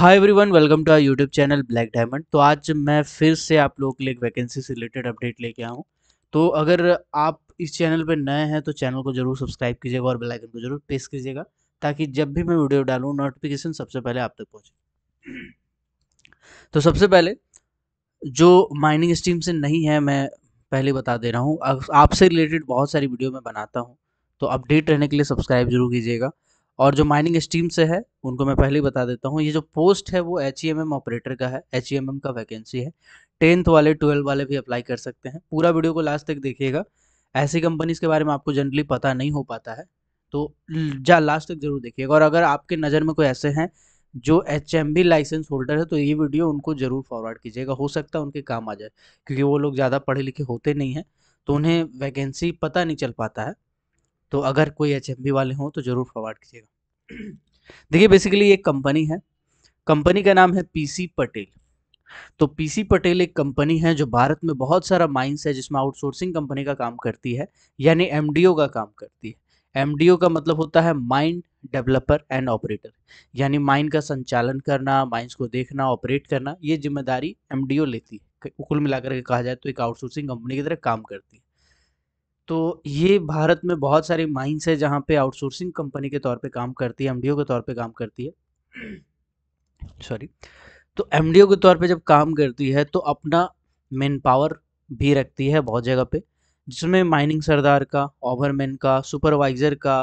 hi everyone welcome to our YouTube channel black diamond तो आज मैं फिर से आप लोगों के लिए एक वैकेंसी से रिलेटेड अपडेट लेके आऊँ तो अगर आप इस चैनल पर नए हैं तो चैनल को जरूर सब्सक्राइब कीजिएगा और बेल आइकन को जरूर प्रेस कीजिएगा ताकि जब भी मैं वीडियो डालूँ नोटिफिकेशन सबसे पहले आप तक पहुँचे तो सबसे पहले जो माइनिंग स्ट्रीम से नहीं है मैं पहले बता दे रहा हूँ आपसे रिलेटेड बहुत सारी वीडियो मैं बनाता हूँ तो अपडेट रहने के लिए सब्सक्राइब जरूर कीजिएगा और जो माइनिंग स्ट्रीम से है उनको मैं पहले ही बता देता हूँ ये जो पोस्ट है वो एच ऑपरेटर e का है एच e का वैकेंसी है टेंथ वाले ट्वेल्थ वाले भी अप्लाई कर सकते हैं पूरा वीडियो को लास्ट तक देखिएगा ऐसी कंपनीज के बारे में आपको जनरली पता नहीं हो पाता है तो जा लास्ट तक जरूर देखिएगा और अगर आपके नज़र में कोई ऐसे हैं जो H M B licence holder है तो ये वीडियो उनको ज़रूर फॉरवर्ड कीजिएगा हो सकता है उनके काम आ जाए क्योंकि वो लोग ज़्यादा पढ़े लिखे होते नहीं हैं तो उन्हें वैकेंसी पता नहीं चल पाता है तो अगर कोई एच वाले हों तो ज़रूर फॉरवर्ड कीजिएगा देखिए बेसिकली एक कंपनी है कंपनी का नाम है पीसी पटेल तो पीसी पटेल एक कंपनी है जो भारत में बहुत सारा माइंस है जिसमें आउटसोर्सिंग कंपनी का काम करती है यानी एमडीओ का काम करती है एमडीओ का मतलब होता है माइंड डेवलपर एंड ऑपरेटर यानी माइन का संचालन करना माइंस को देखना ऑपरेट करना ये जिम्मेदारी एमडीओ लेती है कुल मिलाकर के कहा जाए तो एक आउटसोर्सिंग कंपनी की तरह काम करती है तो ये भारत में बहुत सारी माइंस है जहाँ पे आउटसोर्सिंग कंपनी के तौर पे काम करती है एम के तौर पे काम करती है सॉरी तो एम के तौर पे जब काम करती है तो अपना मैन पावर भी रखती है बहुत जगह पे जिसमें माइनिंग सरदार का ओवरमैन का सुपरवाइज़र का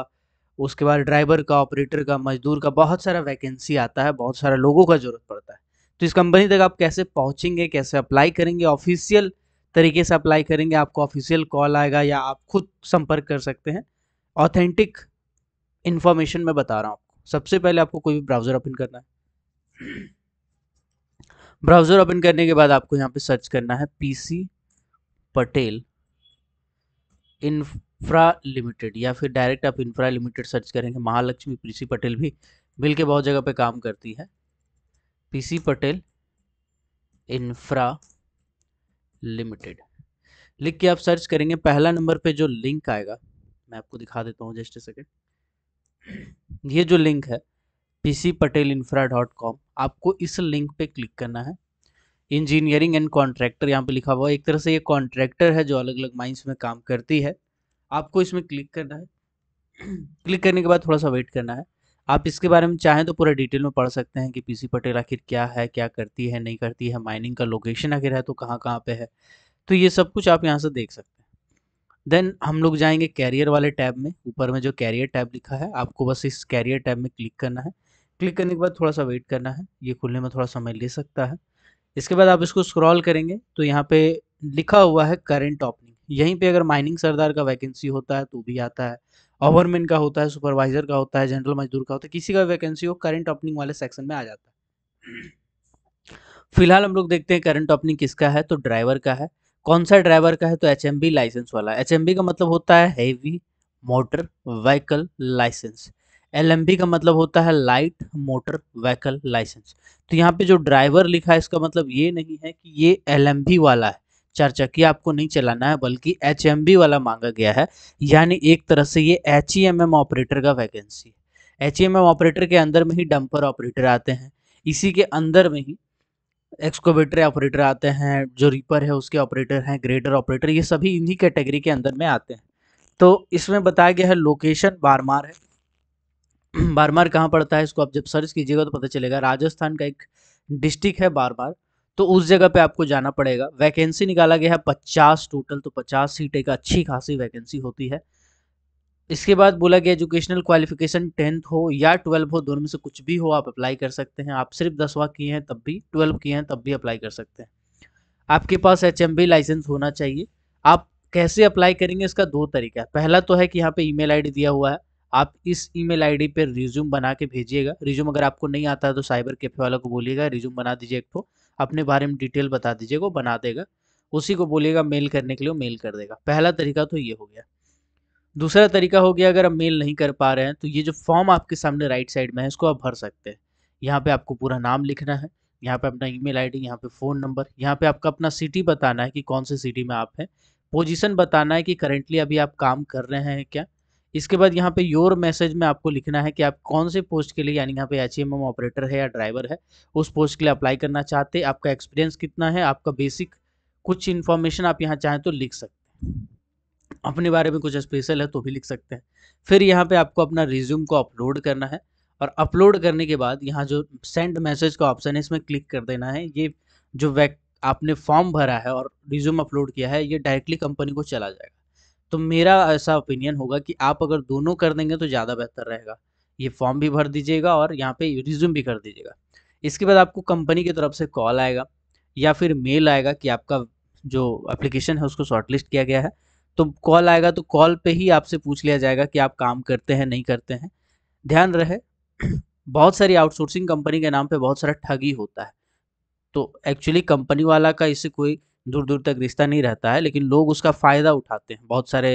उसके बाद ड्राइवर का ऑपरेटर का मजदूर का बहुत सारा वैकेंसी आता है बहुत सारा लोगों का ज़रूरत पड़ता है तो इस कंपनी तक आप कैसे पहुँचेंगे कैसे अप्लाई करेंगे ऑफिशियल तरीके से अप्लाई करेंगे आपको ऑफिशियल कॉल आएगा या आप खुद संपर्क कर सकते हैं ऑथेंटिक इन्फॉर्मेशन मैं बता रहा हूँ आपको सबसे पहले आपको कोई भी ब्राउज़र ओपन करना है ब्राउज़र ओपन करने के बाद आपको यहाँ पे सर्च करना है पीसी पटेल इन्फ्रा लिमिटेड या फिर डायरेक्ट आप इन्फ्रा लिमिटेड सर्च करेंगे महालक्ष्मी पी पटेल भी मिल के बहुत जगह पे काम करती है पी पटेल इन्फ्रा लिमिटेड लिख के आप सर्च करेंगे पहला नंबर पे जो लिंक आएगा मैं आपको दिखा देता हूँ जस्ट सेकेंड ये जो लिंक है C Patel infra dot com आपको इस लिंक पे क्लिक करना है इंजीनियरिंग एंड कॉन्ट्रैक्टर यहाँ पे लिखा हुआ है एक तरह से ये कॉन्ट्रैक्टर है जो अलग अलग माइंस में काम करती है आपको इसमें क्लिक करना है क्लिक करने के बाद थोड़ा सा वेट करना है आप इसके बारे में चाहें तो पूरा डिटेल में पढ़ सकते हैं कि पीसी पटेल आखिर क्या है क्या करती है नहीं करती है माइनिंग का लोकेशन आखिर है तो कहाँ कहाँ पे है तो ये सब कुछ आप यहाँ से देख सकते हैं देन हम लोग जाएंगे कैरियर वाले टैब में ऊपर में जो कैरियर टैब लिखा है आपको बस इस कैरियर टैब में क्लिक करना है क्लिक करने के बाद थोड़ा सा वेट करना है ये खुलने में थोड़ा समय ले सकता है इसके बाद आप इसको स्क्रॉल करेंगे तो यहाँ पे लिखा हुआ है करेंट ओपनिंग यहीं पे अगर माइनिंग सरदार का वैकेंसी होता है तो भी आता है ओवरमैन का होता है सुपरवाइजर का होता है जनरल मजदूर का होता है किसी का वैकेंसी हो करंट ओपनिंग वाले सेक्शन में आ जाता है फिलहाल हम लोग देखते हैं करंट ओपनिंग किसका है तो ड्राइवर का है कौन सा ड्राइवर का है तो एच लाइसेंस वाला एच का मतलब होता है heavy motor vehicle licence L का मतलब होता है लाइट मोटर व्हीकल लाइसेंस तो यहाँ पे जो ड्राइवर लिखा है इसका मतलब ये नहीं है कि ये एल वाला है चार चकिया आपको नहीं चलाना है बल्कि एच वाला मांगा गया है यानी एक तरह से ये एच ऑपरेटर e का वैकेंसी है एच ऑपरेटर e के अंदर में ही डंपर ऑपरेटर आते हैं इसी के अंदर में ही एक्सकोवेटर ऑपरेटर आते हैं जो रीपर है उसके ऑपरेटर हैं ग्रेटर ऑपरेटर ये सभी इन्हीं कैटेगरी के अंदर में आते हैं तो इसमें बताया गया है लोकेशन बारमार है बारमार कहाँ पड़ता है इसको आप जब सर्च कीजिएगा तो पता चलेगा राजस्थान का एक डिस्ट्रिक्ट है बारमार तो उस जगह पे आपको जाना पड़ेगा वैकेंसी निकाला गया है पचास टोटल तो पचास सीटें का अच्छी खासी वैकेंसी होती है इसके बाद बोला गया एजुकेशनल क्वालिफिकेशन टेंथ हो या ट्वेल्व हो दोनों में से कुछ भी हो आप अप्लाई कर सकते हैं आप सिर्फ दसवा किए हैं तब भी ट्वेल्व किए हैं तब भी अप्लाई कर सकते हैं आपके पास एच लाइसेंस होना चाहिए आप कैसे अप्लाई करेंगे इसका दो तरीका है पहला तो है कि यहाँ पे ईमेल आईडी दिया हुआ है आप इस ईमेल आईडी पर रिज्यूम बना के भेजिएगा रिज्यूम अगर आपको नहीं आता है तो साइबर कैफे वाला को बोलिएगा रिज्यूम बना दीजिए एक तो अपने बारे में डिटेल बता दीजिएगा बना देगा उसी को बोलिएगा मेल करने के लिए मेल कर देगा पहला तरीका तो ये हो गया दूसरा तरीका हो गया अगर आप मेल नहीं कर पा रहे हैं तो ये जो फॉर्म आपके सामने राइट साइड में है इसको आप भर सकते हैं यहाँ पे आपको पूरा नाम लिखना है यहाँ पे अपना ईमेल आईडी यहाँ पे फ़ोन नंबर यहाँ पे आपका अपना सिटी बताना है कि कौन से सिटी में आप हैं पोजीशन बताना है कि करेंटली अभी आप काम कर रहे हैं क्या इसके बाद यहाँ पे योर मैसेज में आपको लिखना है कि आप कौन से पोस्ट के लिए यानी यहाँ पे एच ऑपरेटर है या ड्राइवर है उस पोस्ट के लिए अप्लाई करना चाहते आपका एक्सपीरियंस कितना है आपका बेसिक कुछ इन्फॉर्मेशन आप यहाँ चाहें तो लिख सकते हैं अपने बारे में कुछ स्पेशल है तो भी लिख सकते हैं फिर यहाँ पर आपको अपना रिज्यूम को अपलोड करना है और अपलोड करने के बाद यहाँ जो सेंड मैसेज का ऑप्शन है इसमें क्लिक कर देना है ये जो वैक आपने फॉर्म भरा है और रिज्यूम अपलोड किया है ये डायरेक्टली कंपनी को चला जाएगा तो मेरा ऐसा ओपिनियन होगा कि आप अगर दोनों कर देंगे तो ज़्यादा बेहतर रहेगा ये फॉर्म भी भर दीजिएगा और यहाँ पे रिज्यूम भी कर दीजिएगा इसके बाद आपको कंपनी की तरफ से कॉल आएगा या फिर मेल आएगा कि आपका जो एप्लीकेशन है उसको शॉर्टलिस्ट किया गया है तो कॉल आएगा तो कॉल पे ही आपसे पूछ लिया जाएगा कि आप काम करते हैं नहीं करते हैं ध्यान रहे बहुत सारी आउटसोर्सिंग कंपनी के नाम पे बहुत सारा ठगी होता है तो एक्चुअली कंपनी वाला का इससे कोई दूर दूर तक रिश्ता नहीं रहता है लेकिन लोग उसका फ़ायदा उठाते हैं बहुत सारे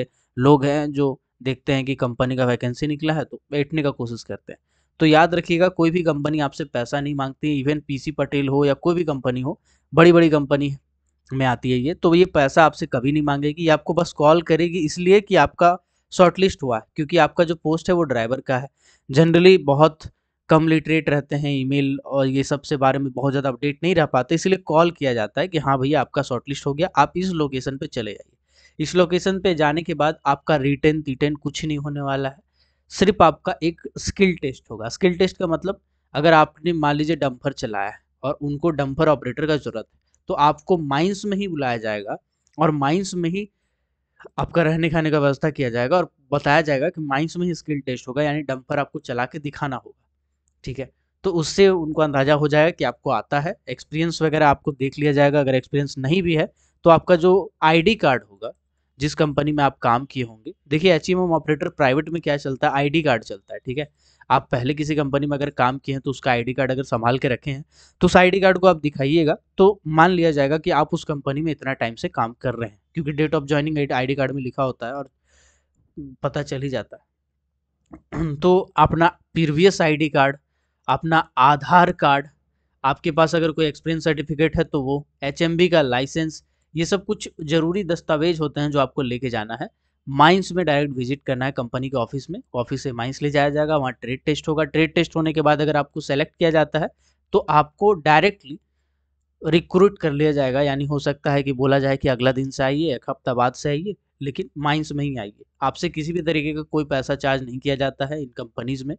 लोग हैं जो देखते हैं कि कंपनी का वैकेंसी निकला है तो बैठने का कोशिश करते हैं तो याद रखिएगा कोई भी कंपनी आपसे पैसा नहीं मांगती इवन पी पटेल हो या कोई भी कंपनी हो बड़ी बड़ी कंपनी में आती है ये तो ये पैसा आपसे कभी नहीं मांगेगी ये आपको बस कॉल करेगी इसलिए कि आपका शॉर्टलिस्ट हुआ है क्योंकि आपका जो पोस्ट है वो ड्राइवर का है जनरली बहुत कम लिटरेट रहते हैं ईमेल और ये सब से बारे में बहुत ज़्यादा अपडेट नहीं रह पाते इसलिए कॉल किया जाता है कि हाँ भैया आपका शॉर्टलिस्ट हो गया आप इस लोकेशन पे चले जाइए इस लोकेशन पे जाने के बाद आपका रिटर्न तिटर्न कुछ नहीं होने वाला है सिर्फ आपका एक स्किल टेस्ट होगा स्किल टेस्ट का मतलब अगर आपने मान लीजिए डम्फर चलाया है और उनको डम्फर ऑपरेटर का ज़रूरत है तो आपको माइंस में ही बुलाया जाएगा और माइंस में ही आपका रहने खाने का व्यवस्था किया जाएगा और बताया जाएगा कि माइंस में ही स्किल टेस्ट होगा यानी डम्फर आपको चला के दिखाना होगा ठीक है तो उससे उनको अंदाजा हो जाएगा कि आपको आता है एक्सपीरियंस वगैरह आपको देख लिया जाएगा अगर एक्सपीरियंस नहीं भी है तो आपका जो आईडी कार्ड होगा जिस कंपनी में आप काम किए होंगे देखिए एच ऑपरेटर प्राइवेट में क्या चलता है आईडी कार्ड चलता है ठीक है आप पहले किसी कंपनी में अगर काम किए हैं तो उसका आईडी कार्ड अगर संभाल के रखे हैं तो उस आई कार्ड को आप दिखाइएगा तो मान लिया जाएगा कि आप उस कंपनी में इतना टाइम से काम कर रहे हैं क्योंकि date of joining I card में लिखा होता है और पता चल ही जाता है तो अपना प्रीवियस आईडी कार्ड अपना आधार कार्ड आपके पास अगर कोई एक्सपीरियंस सर्टिफिकेट है तो वो एच का लाइसेंस ये सब कुछ ज़रूरी दस्तावेज होते हैं जो आपको लेके जाना है माइंस में डायरेक्ट विजिट करना है कंपनी के ऑफिस में ऑफिस से माइंस ले जाया जाएगा वहाँ ट्रेड टेस्ट होगा ट्रेड टेस्ट होने के बाद अगर आपको सेलेक्ट किया जाता है तो आपको डायरेक्टली रिक्रूट कर लिया जाएगा यानी हो सकता है कि बोला जाए कि अगला दिन से आइए एक हफ्ता बाद से आइए लेकिन माइंस में ही आइए आपसे किसी भी तरीके का कोई पैसा चार्ज नहीं किया जाता है इन कंपनीज़ में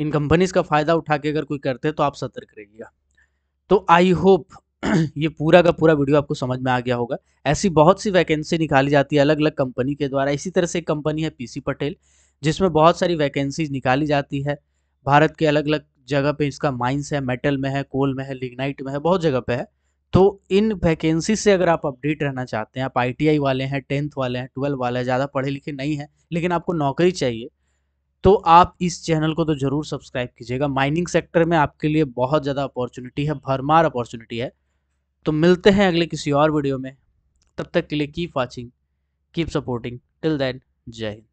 इन कंपनीज का फ़ायदा उठा के अगर कोई करते हैं तो आप सतर्क रहिएगा तो आई होप ये पूरा का पूरा वीडियो आपको समझ में आ गया होगा ऐसी बहुत सी वैकेंसी निकाली जाती है अलग अलग कंपनी के द्वारा इसी तरह से एक कंपनी है पीसी पटेल जिसमें बहुत सारी वैकेंसीज निकाली जाती है भारत के अलग अलग जगह पे इसका माइंस है मेटल में है कोल में है लिग्नाइट में है बहुत जगह पे है तो इन वैकेंसी से अगर आप अपडेट रहना चाहते हैं आप आईटीआई वाले हैं टेंथ वाले हैं ट्वेल्थ वाले हैं ज़्यादा पढ़े लिखे नहीं हैं लेकिन आपको नौकरी चाहिए तो आप इस चैनल को तो जरूर सब्सक्राइब कीजिएगा माइनिंग सेक्टर में आपके लिए बहुत ज़्यादा अपॉर्चुनिटी है भरमार अपॉर्चुनिटी है तो मिलते हैं अगले किसी और वीडियो में तब तक के लिए keep watching keep supporting till then जय हिंद